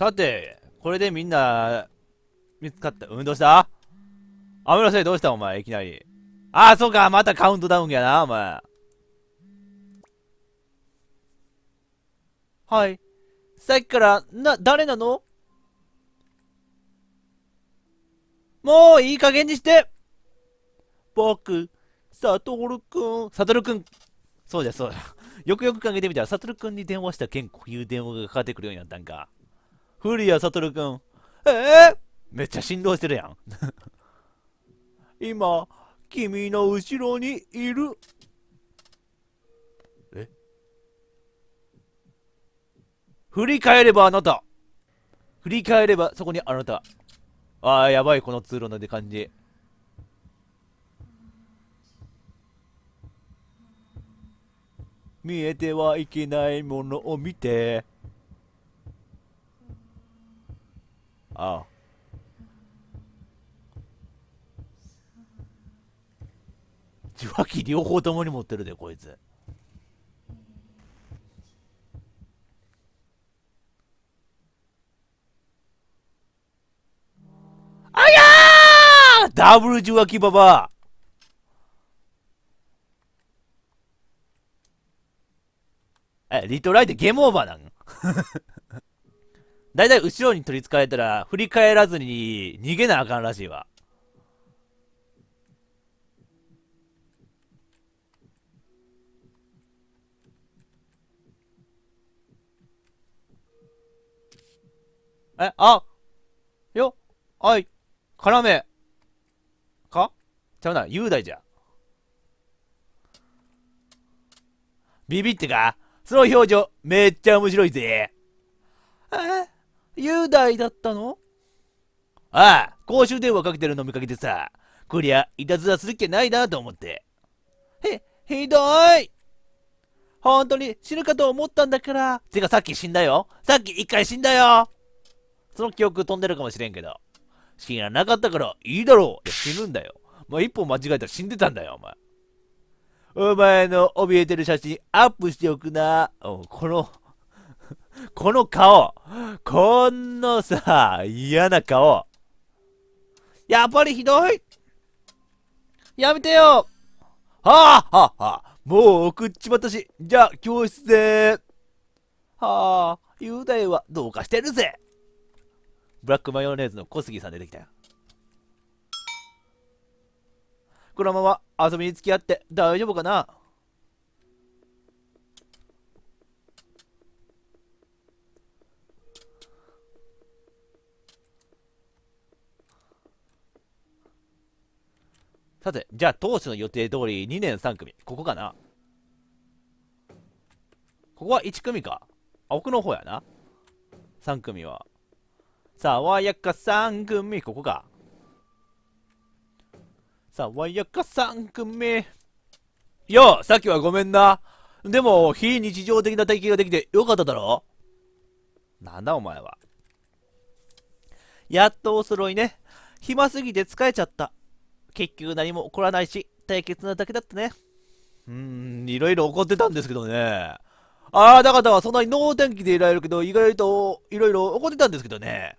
さて、これでみんな、見つかった。うん、どうしたアムロセどうしたお前、いきなり。あそうか、またカウントダウンやな、お前。はい。さっきから、な、誰なのもういい加減にして僕、サトルくん。サトルくん。そうじゃ、そうだ。よくよく考えてみたら、サトルくんに電話した件、こういう電話がかかってくるようになったんか。古谷悟くん。ええー、めっちゃ振動してるやん。今、君の後ろにいる。え振り返ればあなた。振り返ればそこにあなた。ああ、やばい、この通路なんで感じ。見えてはいけないものを見てジ受話器両方ともに持ってるでこいつあやーダブル受話器ババアえ、リトライでゲームオーバーなの だいたい後ろに取り憑かれたら、振り返らずに逃げなあかんらしいわ。え、あよあい、絡め。かちゃうな、雄大じゃ。ビビってかその表情、めっちゃ面白いぜ。え雄大だったのああ、公衆電話かけてるの見かけてさ、こりゃ、いたずらする気ないなと思って。へ、ひどい本当に死ぬかと思ったんだから。てかさっき死んだよ。さっき一回死んだよ。その記憶飛んでるかもしれんけど。死ななかったからいいだろう。いや死ぬんだよ。まあ、一歩間違えたら死んでたんだよ、お前。お前の怯えてる写真アップしておくな。この、この顔こんなさ、嫌な顔やっぱりひどいやめてよはあはあはもう送っちまったし、じゃあ教室ではあ、雄大はどうかしてるぜブラックマヨネーズの小杉さん出てきたよ。このまま遊びに付き合って大丈夫かなさて、じゃあ当初の予定通り2年3組。ここかなここは1組か。あ、奥の方やな。3組は。爽やか3組、ここか。爽やか3組。よう、さっきはごめんな。でも、非日常的な体験ができてよかっただろなんだお前は。やっとお揃いね。暇すぎて疲れちゃった。結局何も起こらないし、対決なだけだったね。うーん、いろいろ起こってたんですけどね。ああ、だからそんなに能天気でいられるけど、意外といろいろ起こってたんですけどね。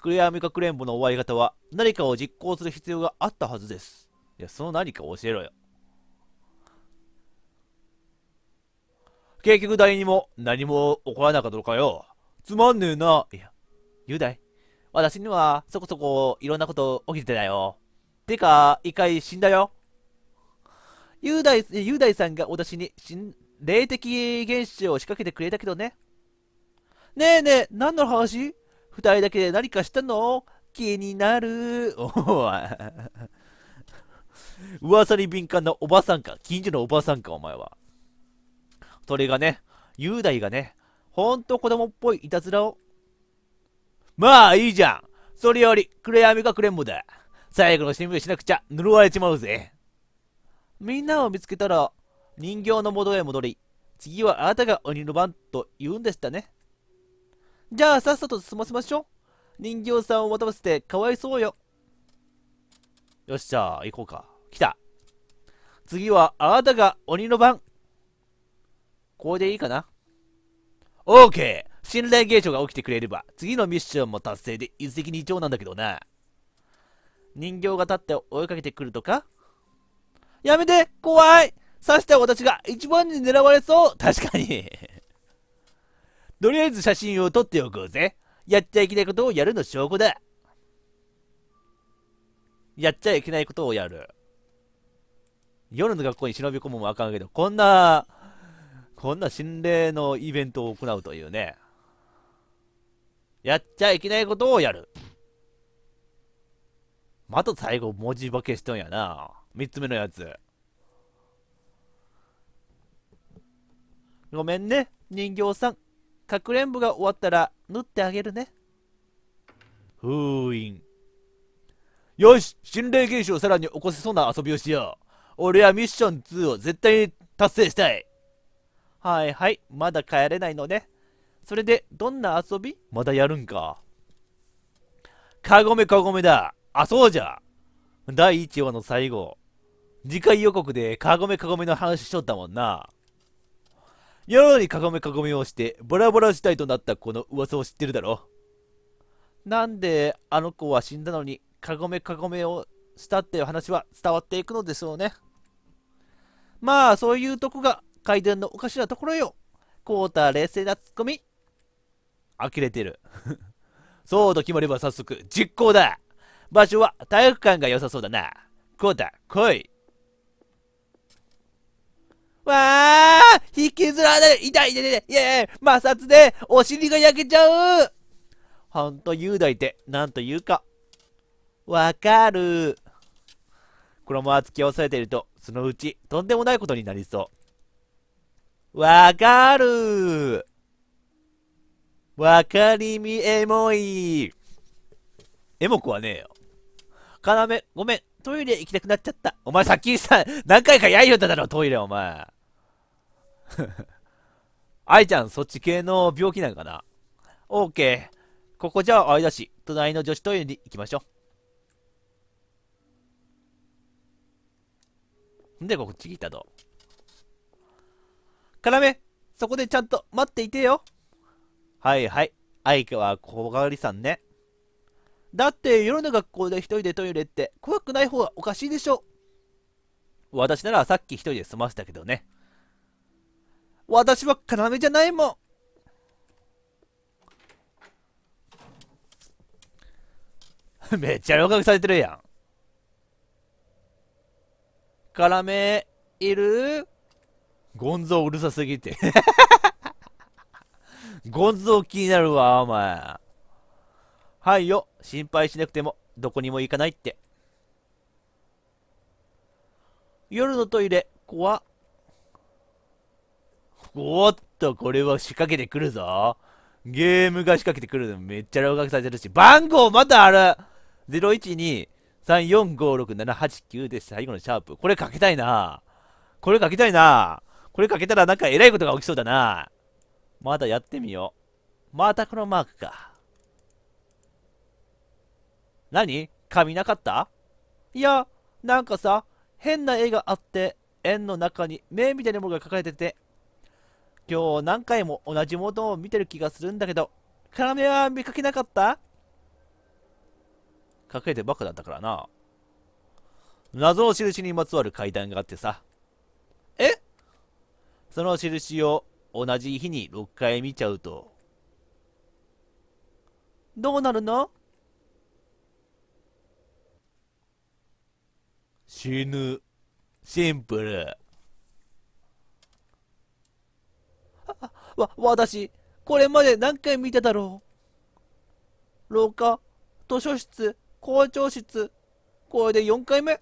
クレアミカクレンボの終わり方は、何かを実行する必要があったはずです。いや、その何か教えろよ。結局誰にも何も起こらなかったのかよ。つまんねえな。いや、雄大。私にはそこそこいろんなこと起きてたよ。てか、一回死んだよ。雄大、雄大さんが私に、霊的現象を仕掛けてくれたけどね。ねえねえ、何の話二人だけで何かしたの気になる。おい。噂に敏感なおばさんか。近所のおばさんか、お前は。それがね、雄大がね、ほんと子供っぽいいたずらを。まあ、いいじゃん。それより、暗闇かくれんぼだ。最後の新聞しなくちゃ呪われちまうぜ。みんなを見つけたら、人形の元へ戻り、次はあなたが鬼の番と言うんでしたね。じゃあさっさと済ませましょう。人形さんを待たせてかわいそうよ。よっしゃ、行こうか。来た。次はあなたが鬼の番。これでいいかな ?OK! 信頼現象が起きてくれれば、次のミッションも達成で一石二鳥なんだけどな。人形が立って追いかけてくるとかやめて怖い刺した私が一番に狙われそう確かにとりあえず写真を撮っておこうぜ。やっちゃいけないことをやるの証拠だ。やっちゃいけないことをやる。夜の学校に忍び込むもあかんけど、こんな、こんな心霊のイベントを行うというね。やっちゃいけないことをやる。また最後文字化けしとんやな。三つ目のやつ。ごめんね、人形さん。かくれんぼが終わったら縫ってあげるね。封印。よし心霊現象をさらに起こせそうな遊びをしよう。俺はミッション2を絶対に達成したい。はいはい、まだ帰れないのね。それで、どんな遊びまだやるんか。かごめかごめだ。あ、そうじゃ第1話の最後。次回予告でカゴメカゴメの話しとったもんな。夜にカゴメカゴメをしてボラボラ事態となったこの噂を知ってるだろ。なんであの子は死んだのにカゴメカゴメをしたっていう話は伝わっていくのでしょうね。まあ、そういうとこが階段のおかしなところよ。コータ冷静なツッコミ。呆れてる。そうと決まれば早速実行だ場所は体育館が良さそうだな。こうだ、来い。わあ引きずられる痛い痛い痛いいやいや摩擦でお尻が焼けちゃうほんと雄大って何と言うか。わかる。衣は突き押さえていると、そのうちとんでもないことになりそう。わかる。わかりみエモい。エモくはねえよ。かなめ、ごめん、トイレ行きたくなっちゃった。お前さっきさ、何回かやいよっただろ、トイレ、お前。愛ちゃん、そっち系の病気なんかな。オーケー。ここじゃあ、あれだし、隣の女子トイレに行きましょう。んで、こっち来たと。カラメ、そこでちゃんと待っていてよ。はいはい。愛は小狩りさんね。だって夜の学校で一人でトイレって怖くない方がおかしいでしょ私ならさっき一人で済ませたけどね私は要じゃないもん めっちゃ浪学されてるやん。辛めいるゴンゾウうるさすぎて ゴンゾウ気になるわ、お前。はいよ、心配しなくても、どこにも行かないって。夜のトイレ、怖っ。おっと、これは仕掛けてくるぞ。ゲームが仕掛けてくるのめっちゃ老学されてるし、番号まだある !012-3456-789 で最後のシャープ。これかけたいなこれかけたいなこれかけたらなんか偉いことが起きそうだなまだやってみよう。またこのマークか。何髪なかったいや、なんかさ、変な絵があって、円の中に目みたいなものが描かれてて、今日何回も同じものを見てる気がするんだけど、金目は見かけなかった隠れてバカだったからな。謎の印にまつわる階段があってさ。えその印を同じ日に6回見ちゃうと。どうなるの死ぬ。シンプル。わ、私、これまで何回見ただろう。廊下、図書室、校長室、これで4回目。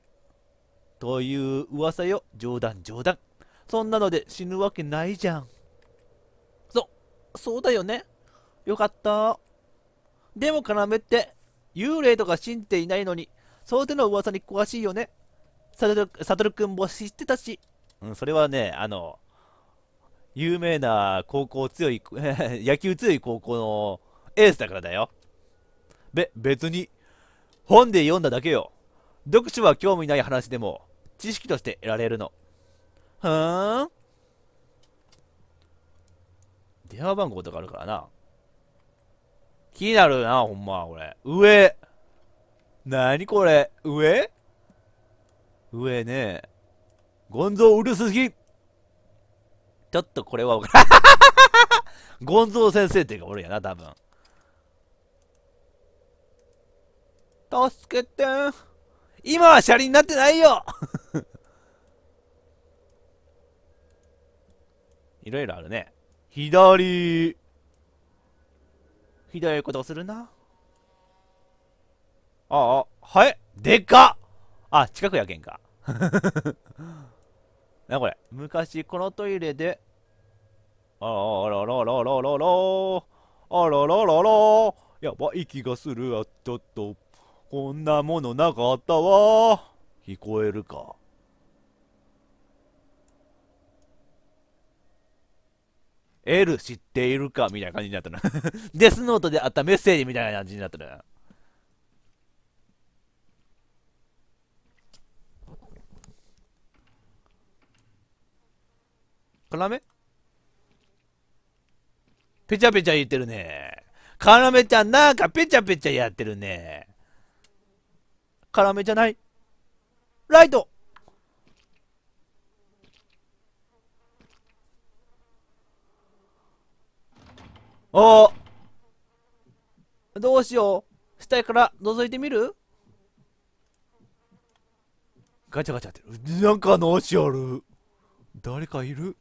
という噂よ、冗談冗談。そんなので死ぬわけないじゃん。そ、そうだよね。よかった。でも、要って、幽霊とか信じていないのに、その手の噂に詳しいよね。サトル、サトルくんも知ってたし、うん、それはね、あの、有名な高校強い、野球強い高校のエースだからだよ。べ、別に、本で読んだだけよ。読書は興味ない話でも、知識として得られるの。ふーん。電話番号とかあるからな。気になるな、ほんま、これ。上。なにこれ上上ね、ゴンゾウうるすぎちょっとこれは分からん。ゴンゾウ先生っていうか俺やな、多分。助けて今は車輪になってないよいろいろあるね。左ひどいことするな。あ あ、はいでかっあ、近くやけんか。な これ。昔、このトイレで、あらららららららあららららやばい気がする。あ、ちょっと、こんなものなかったわ。聞こえるか。L 知っているかみたいな感じになったな デスノートであったメッセージみたいな感じになったな。辛めぺちゃぺちゃ言ってるね。辛めちゃんなんかぺちゃぺちゃやってるね。辛めじゃない。ライトおどうしよう。下から覗いてみるガチャガチャってる。なんかのしある。誰かいる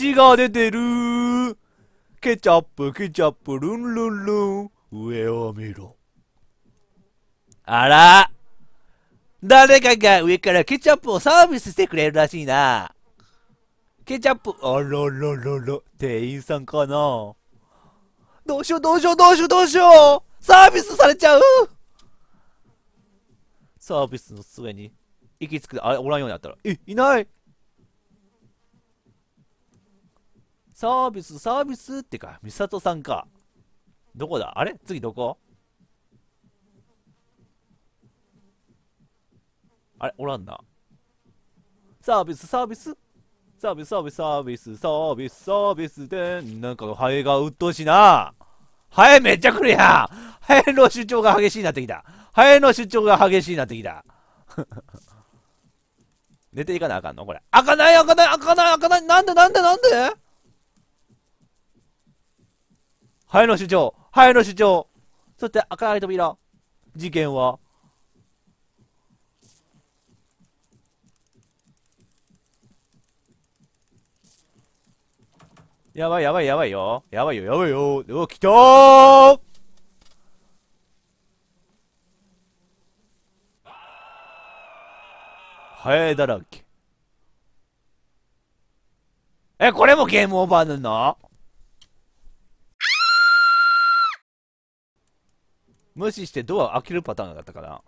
血が出てるケチャップ、ケチャップ、ルンルンルン。上を見ろ。あら誰かが上からケチャップをサービスしてくれるらしいな。ケチャップ、あらららら、店員さんかな。どうしようどうしようどうしようどうしようサービスされちゃうサービスの末に行き着く、あれおらんようになったら、え、いないサービス、サービスってか、ミサトさんか。どこだあれ次どこあれおらんな。サービス、サービスサービス、サービス、サービス、サービス、サービスで、なんか、ハエが鬱陶しいな。ハエめっちゃ来るやんハエの主張が激しいなってきた。ハエの主張が激しいなってきた。寝ていかなあかんのこれ。開かない開かない開かない開かないなんでなんでなんでハエの主張ハエの主張そして赤い扉事件はやばいやばいやばいよ。やばいよやばいよ。お、来たーハエだらけ。え、これもゲームオーバーなの無視してドア開けるパターンだったかな。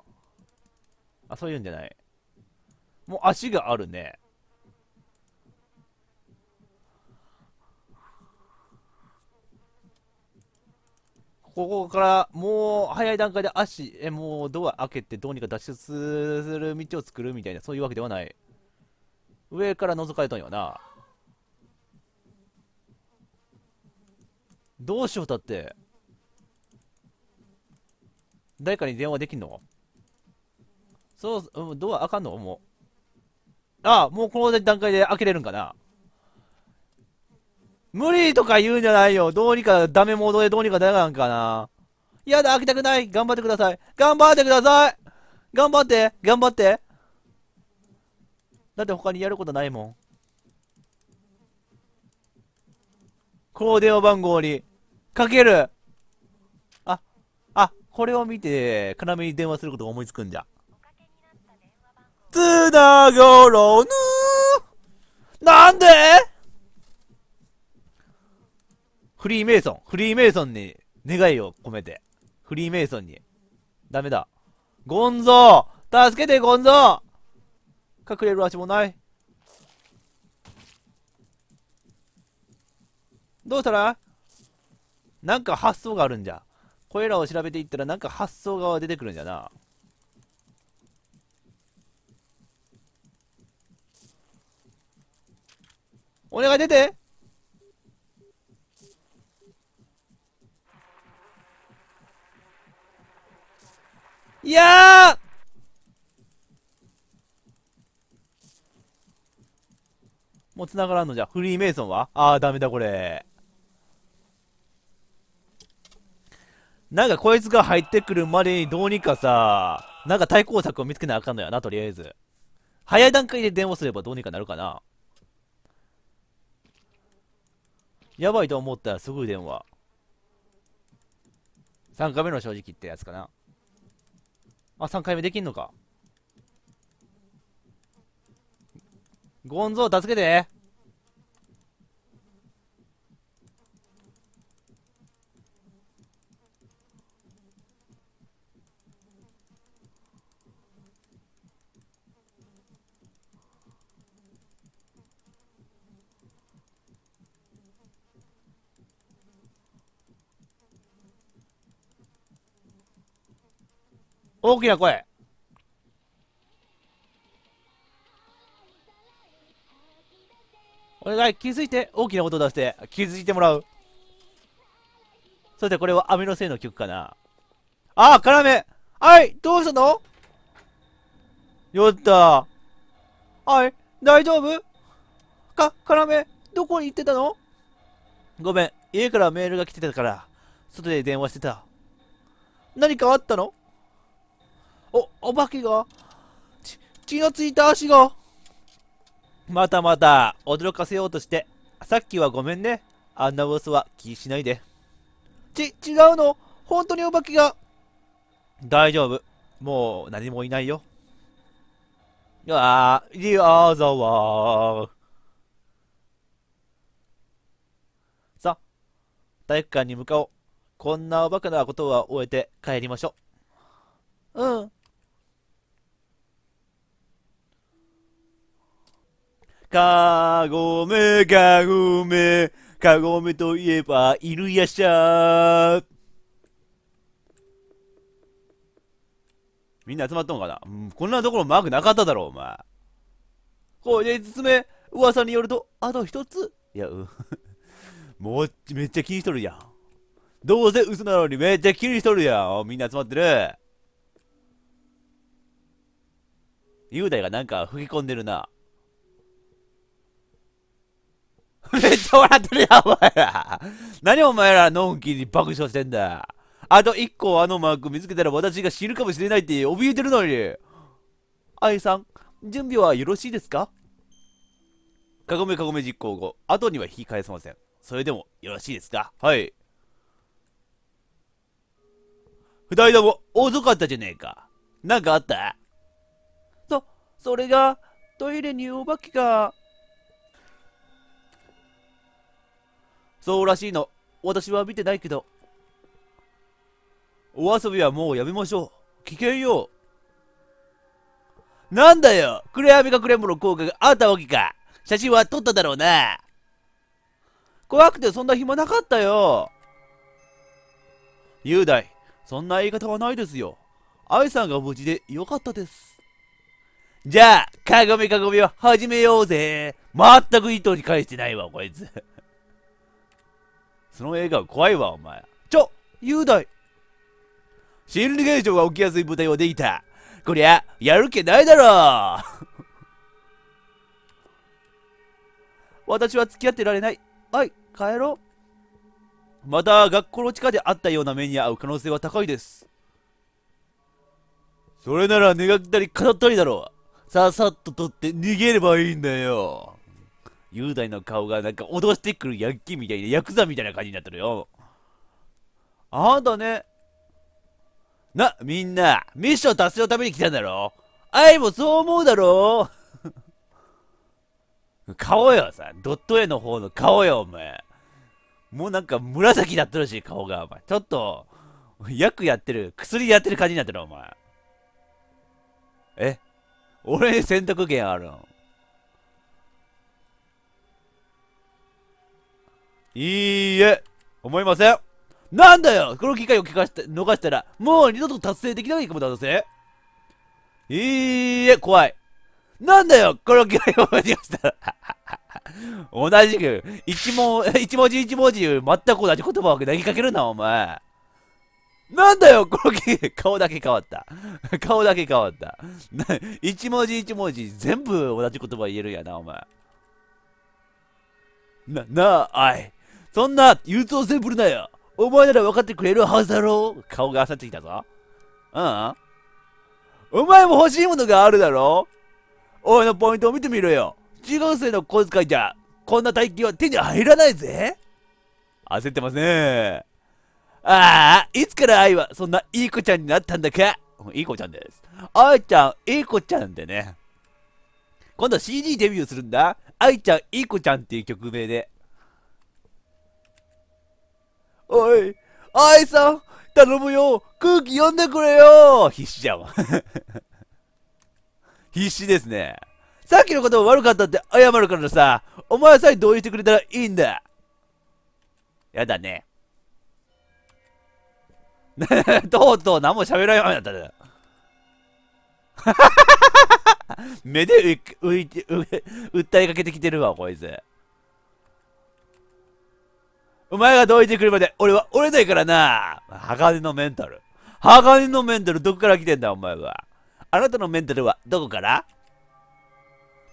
あ、そういうんじゃない。もう足があるね。ここからもう早い段階で足、えもうドア開けてどうにか脱出する道を作るみたいな、そういうわけではない。上から覗かれたんよな。どうしようだって。誰かに電話できんのそう、うん、ドア開かんのもう。ああ、もうこの段階で開けれるんかな無理とか言うんじゃないよ。どうにかダメ元でどうにかならんかな。やだ、開けたくない。頑張ってください。頑張ってください。頑張って、頑張って。だって他にやることないもん。この電話番号に、かける。これを見て、要に電話することが思いつくんじゃ。つながらぬなんでフリーメイソン。フリーメイソンに願いを込めて。フリーメイソンに。ダメだ。ゴンゾー助けてゴンゾー隠れる足もない。どうしたらなんか発想があるんじゃ。これらを調べていったらなんか発想が出てくるんじゃなお願い出ていやもう繋がらんのじゃ。フリーメイソンはああ、ダメだこれ。なんかこいつが入ってくるまでにどうにかさ、なんか対抗策を見つけなあかんのやな、とりあえず。早い段階で電話すればどうにかなるかな。やばいと思ったらすぐ電話。3回目の正直ってやつかな。あ、3回目できんのか。ゴンゾー助けて大きな声お願い気づいて大きな音出して気づいてもらうそしてこれはアミノいの曲かなああめはいどうしたのよったはい大丈夫かめどこに行ってたのごめん家からメールが来てたから外で電話してた何かあったのお、お化けが血、血のついた足がまたまた、驚かせようとして。さっきはごめんね。あんな嘘は気にしないで。ち、違うの本当にお化けが。大丈夫。もう何もいないよ。ああ、リアーザワー。さ体育館に向かおう。こんなおバカなことは終えて帰りましょう。うん。かごめ、かごめ、かごめといえば、犬やしゃみんな集まったのかな、うん、こんなところマークなかっただろう、お前。これで5つ目、噂によると、あと1つ。いや、う もう、めっちゃ気にしとるやん。どうせ嘘なのにめっちゃ気にしとるやん。みんな集まってる。雄大がなんか吹き込んでるな。めっちゃ笑ってるやん、お前ら。何お前ら、のんきに爆笑してんだ。あと1個あのマーク見つけたら私が死ぬかもしれないって怯えてるのに。あさん、準備はよろしいですかかごめかごめ実行後、後には引き返せません。それでもよろしいですかはい。二人とも遅かったじゃねえか。なんかあったそ、それが、トイレにお化けがそうらしいの。私は見てないけど。お遊びはもうやめましょう。危険よ。なんだよ暗闇くれんぼの効果があったわけか。写真は撮っただろうな。怖くてそんな暇なかったよ。雄大、そんな言い方はないですよ。愛さんが無事でよかったです。じゃあ、かごみかごみを始めようぜ。まったく意図に返してないわ、こいつ。その笑顔怖いわ、お前。ちょ雄大心理現象が起きやすい舞台をできた。こりゃ、やる気ないだろう 私は付き合ってられない。はい、帰ろう。また、学校の地下で会ったような目に遭う可能性は高いです。それなら願ったり語ったりだろう。さっさっと取って逃げればいいんだよ。雄大の顔がなんか脅してくるヤンキーみたいな、ヤクザみたいな感じになってるよ。あんたね。な、みんな、ミッション達成のために来たんだろ愛もそう思うだろ 顔よ、さ。ドット絵の方の顔よ、お前。もうなんか紫になってるし、顔が、お前。ちょっと、薬やってる、薬やってる感じになってる、お前。え俺に選択権あるのいいえ、思いません。なんだよこの機会を聞かして逃したら、もう二度と達成できないかもだぜ。いいえ、怖い。なんだよこの機会を逃したら。同じく、一文、一文字一文字、全く同じ言葉を投げかけるな、お前。なんだよ、この機会、顔だけ変わった。顔だけ変わった。一文字一文字、全部同じ言葉言えるやな、お前。な、なあ、あい。そんな憂鬱を全部るなよお前なら分かってくれるはずだろう顔が焦ってきたぞ。うん、うん、お前も欲しいものがあるだろ俺のポイントを見てみろよ中学生の小遣いじゃ、こんな大金は手に入らないぜ焦ってますねああ、いつから愛はそんないい子ちゃんになったんだかいい子ちゃんです。愛ちゃん、いい子ちゃんでね。今度 CD デビューするんだ。愛ちゃん、いい子ちゃんっていう曲名で。おい、アイさん、頼むよ空気読んでくれよ必死じゃん。必死ですね。さっきのことも悪かったって謝るからさ、お前さえ同意してくれたらいいんだ。やだね。とうとう何も喋らんようになった 目で浮いて、訴えかけてきてるわ、こいつ。お前がどいてくるまで俺は折れないからな。鋼のメンタル。鋼のメンタルどこから来てんだお前は。あなたのメンタルはどこから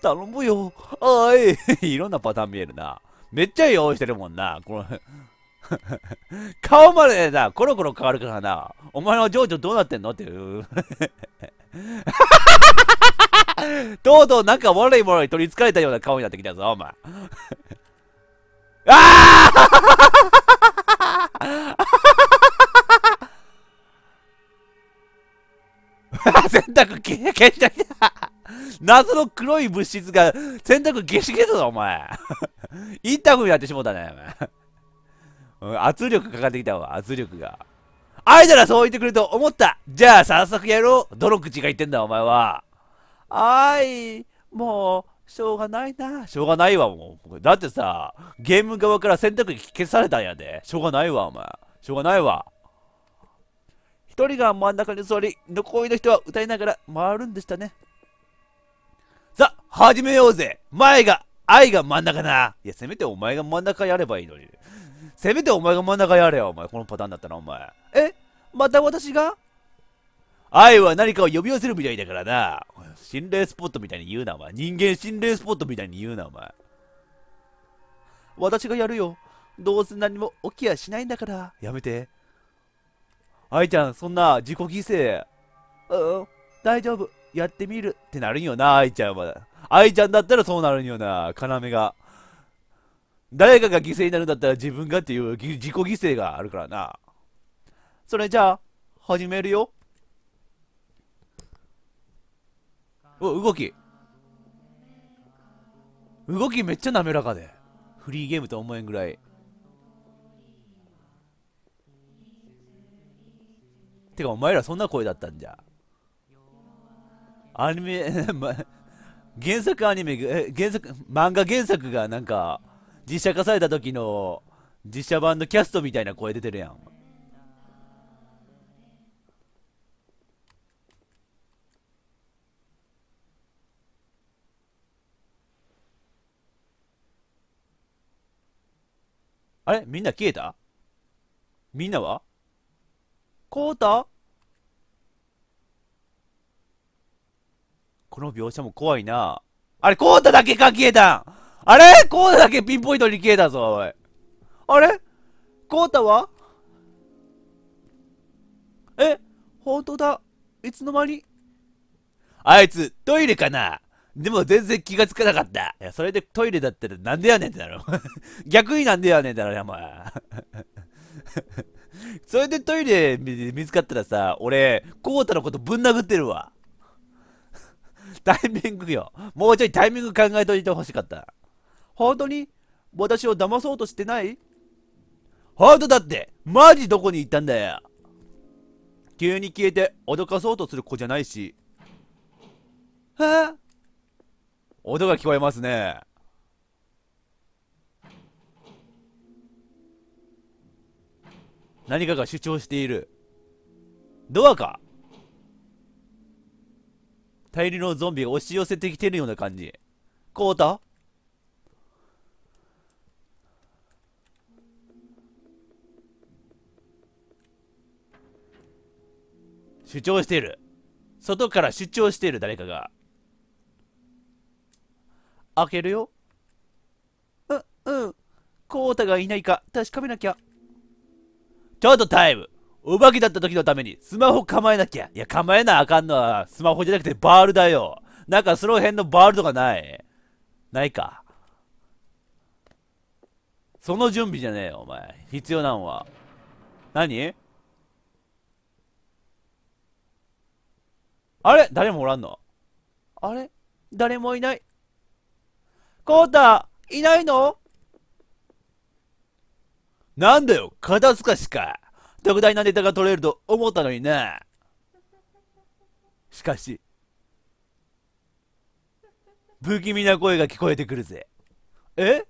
頼むよ。あい。いろんなパターン見えるな。めっちゃ用意してるもんな。この 顔までな、コロコロ変わるからな。お前の情緒どうなってんのっていう。とうとうなんか悪いものに取りつかれたような顔になってきたぞ、お前。あああ洗濯機携帯た謎の黒い物質が洗濯消し消すぞ、お前。インタビューやってしもうたね、お前。圧力かかってきたわ、圧力が。あいだらそう言ってくれると思ったじゃあ早速やろうどの口が言ってんだ、お前は。あい、もうしょうがないな。しょうがないわ、もう。だってさ、ゲーム側から選択肢消されたんやで。しょうがないわ、お前。しょうがないわ。一人が真ん中に座り、残りの人は歌いながら回るんでしたね。さ、始めようぜ前が、愛が真ん中な。いや、せめてお前が真ん中やればいいのに。せめてお前が真ん中やれよ、お前。このパターンだったな、お前。えまた私が愛は何かを呼び寄せるみたいだからな。心霊スポットみたいに言うな、お前。人間心霊スポットみたいに言うな、お前。私がやるよ。どうせ何も起きやしないんだから。やめて。愛ちゃん、そんな自己犠牲。うん、大丈夫。やってみるってなるんよな、愛ちゃんは。愛ちゃんだったらそうなるんよな、要が。誰かが犠牲になるんだったら自分がっていう自己犠牲があるからな。それじゃあ、始めるよ。う動き。動きめっちゃ滑らかで。フリーゲームと思えんぐらい。てか、お前らそんな声だったんじゃ。アニメ、原作アニメ、え原作、漫画原作がなんか、実写化された時の実写版のキャストみたいな声出てるやん。あれみんな消えたみんなはコうタこの描写も怖いな。あれ、コうタだけか消えたあれコうタだけピンポイントに消えたぞ、おい。あれコうタはえ本当だ。いつの間にあいつ、トイレかなでも全然気がつかなかった。いや、それでトイレだったらなんでやねんってなる。逆になんでやねんってなるやん、お前。それでトイレ見つかったらさ、俺、コウタのことぶん殴ってるわ。タイミングよ。もうちょいタイミング考えといてほしかった。本当に私を騙そうとしてない本当だってマジどこに行ったんだよ急に消えて脅かそうとする子じゃないし。はあ音が聞こえますね何かが主張しているドアか大量のゾンビが押し寄せてきてるような感じこうた主張している外から主張している誰かが開けるよ。う、うん。コータがいないか確かめなきゃ。ちょっとタイム。お化けだった時のためにスマホ構えなきゃ。いや、構えなあかんのはスマホじゃなくてバールだよ。なんかその辺のバールとかない。ないか。その準備じゃねえよ、お前。必要なんは。何あれ誰もおらんのあれ誰もいない。コウタ、いないのなんだよ、肩透かしか。特大なネタが取れると思ったのにな。しかし、不気味な声が聞こえてくるぜ。え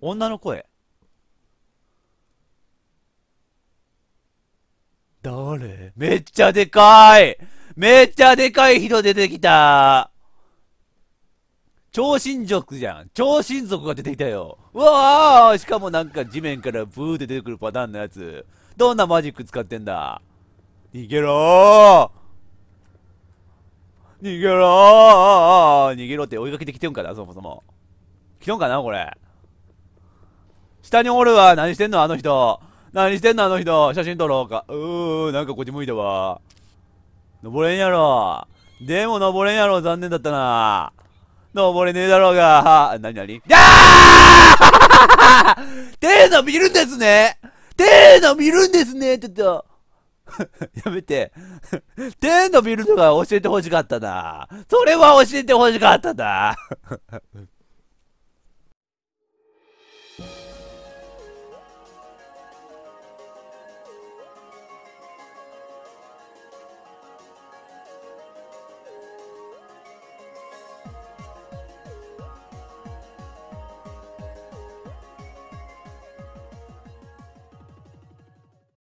女の声誰めっちゃでかいめっちゃでかい人出てきた超新族じゃん超新族が出てきたようわあしかもなんか地面からブーって出てくるパターンのやつ。どんなマジック使ってんだ逃げろー逃げろー逃げろって追いかけてきてんかなそもそも。来とんかなこれ。下におるわ何してんのあの人何してんのあの人写真撮ろうか。うー、なんかこっち向いたわ。登れんやろ。でも登れんやろ。残念だったな。登れねえだろうが。なになにあー の見るんですね手るの見るんですねちょっと。やめて。手 のびるのが教えてほしかったな。それは教えてほしかったな。